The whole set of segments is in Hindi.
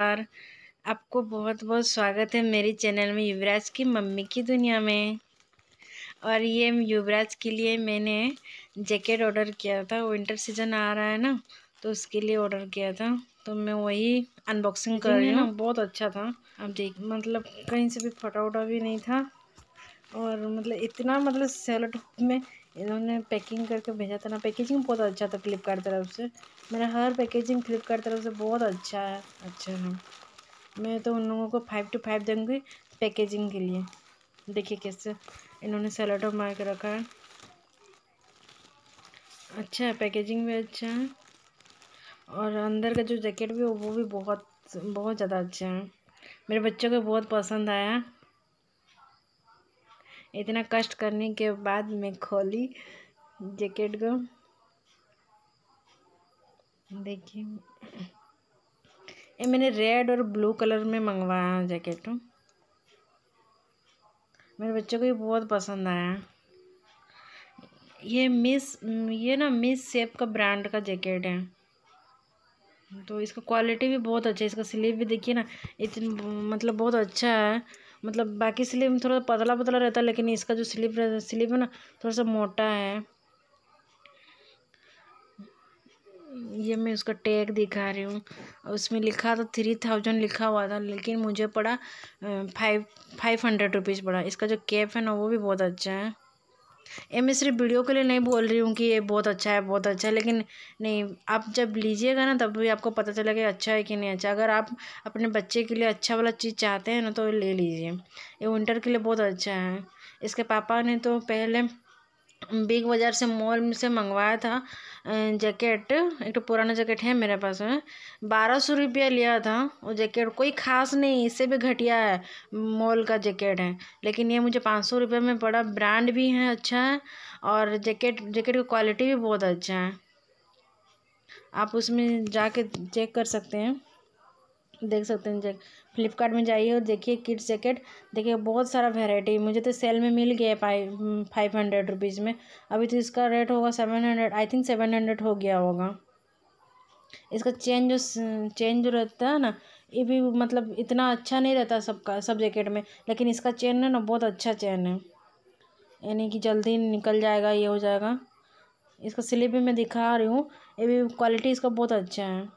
नमस्कार आपको बहुत बहुत स्वागत है मेरे चैनल में युवराज की मम्मी की दुनिया में और ये युवराज के लिए मैंने जैकेट ऑर्डर किया था विंटर सीजन आ रहा है ना तो उसके लिए ऑर्डर किया था तो मैं वही अनबॉक्सिंग कर रही हूँ बहुत अच्छा था अब देख मतलब कहीं से भी फटा उटा भी नहीं था और मतलब इतना मतलब सैलड में इन्होंने पैकिंग करके भेजा था ना पैकेजिंग बहुत अच्छा था फ्लिपकार्ट तरफ से मेरा हर पैकेजिंग फ्लिपकार्ट तरफ से बहुत अच्छा है अच्छा है मैं तो उन लोगों को फाइव टू फाइव दूँगी पैकेजिंग के लिए देखिए कैसे इन्होंने सैलाडो मार के रखा है अच्छा है पैकेजिंग भी अच्छा है और अंदर का जो जैकेट भी वो भी बहुत बहुत ज़्यादा अच्छा है मेरे बच्चों को बहुत पसंद आया इतना कष्ट करने के बाद मैं खोली जैकेट को देखिए ये मैंने रेड और ब्लू कलर में मंगवाया जैकेट मेरे बच्चों को ये बहुत पसंद आया ये मिस ये ना मिस सेप का ब्रांड का जैकेट है तो इसका क्वालिटी भी बहुत अच्छा है इसका स्लीव भी देखिए ना इतना मतलब बहुत अच्छा है मतलब बाकी स्लीव में थोड़ा पतला पतला रहता है लेकिन इसका जो स्लीव रहता है स्लीव है ना थोड़ा सा मोटा है ये मैं उसका टैग दिखा रही हूँ उसमें लिखा था थ्री थाउजेंड लिखा हुआ था लेकिन मुझे पड़ा फाइव फाइव हंड्रेड रुपीज़ पड़ा इसका जो कैप है ना वो भी बहुत अच्छा है ये मैं सिर्फ वीडियो के लिए नहीं बोल रही हूँ कि ये बहुत अच्छा है बहुत अच्छा है लेकिन नहीं आप जब लीजिएगा ना तब भी आपको पता चलेगा अच्छा है कि नहीं अच्छा अगर आप अपने बच्चे के लिए अच्छा वाला चीज़ चाहते हैं ना तो ले लीजिए ये विंटर के लिए बहुत अच्छा है इसके पापा ने तो पहले बिग बाज़ार से मॉल से मंगवाया था जैकेट एक तो पुराना जैकेट है मेरे पास में बारह सौ रुपया लिया था वो जैकेट कोई ख़ास नहीं इससे भी घटिया है मॉल का जैकेट है लेकिन ये मुझे पाँच सौ रुपये में पड़ा ब्रांड भी है अच्छा है और जैकेट जैकेट की क्वालिटी भी बहुत अच्छा है आप उसमें जाके चेक कर सकते हैं देख सकते हैं जैक फ्लिपकार्ट में जाइए और देखिए किड्स जैकेट देखिए बहुत सारा वेराइटी मुझे तो सेल में मिल गया है फाइव फाइव हंड्रेड रुपीज़ में अभी तो इसका रेट होगा seven hundred I think seven hundred हो गया होगा इसका चेन जो चेन जो रहता है ना ये भी मतलब इतना अच्छा नहीं रहता सबका सब जैकेट में लेकिन इसका चेन है ना बहुत अच्छा चेन है यानी कि जल्दी निकल जाएगा ये हो जाएगा इसका स्लिप भी मैं दिखा रही हूँ ये भी क्वालिटी इसका बहुत अच्छा है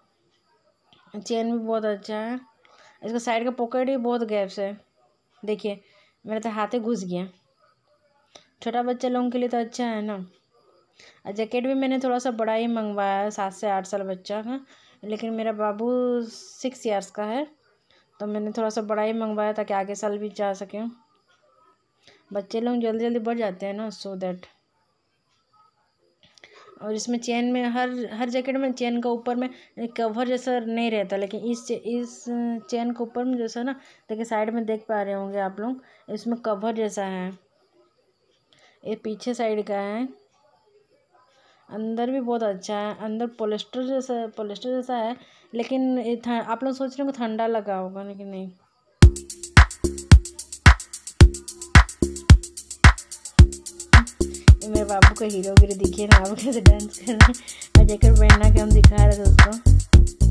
चेन भी बहुत अच्छा है इसका साइड का पॉकेट ही बहुत गैप्स है देखिए मेरे तो हाथ ही घुस गया छोटा बच्चा लोगों के लिए तो अच्छा है ना और जैकेट भी मैंने थोड़ा सा बड़ा ही मंगवाया है सात से आठ साल बच्चा का लेकिन मेरा बाबू सिक्स ईयर्स का है तो मैंने थोड़ा सा बड़ा ही मंगवाया ताकि आगे साल भी जा सकें बच्चे लोग जल्दी जल्दी बढ़ जाते हैं ना सो so दैट और इसमें चैन में हर हर जैकेट में चैन का ऊपर में कवर जैसा नहीं रहता लेकिन इस इस चैन के ऊपर में जैसा ना देखिए साइड में देख पा रहे होंगे आप लोग इसमें कवर जैसा है ये पीछे साइड का है अंदर भी बहुत अच्छा है अंदर पोलिस्टर जैसा पोलिस्टर जैसा है लेकिन आप लोग सोच रहे हो ठंडा लगा होगा लेकिन नहीं तो मेरे बाबू को हीरो वीरो दिखे ना बाबू कैसे डांस कर रहे हैं अजय कर पहनना हम दिखा रहे था उसको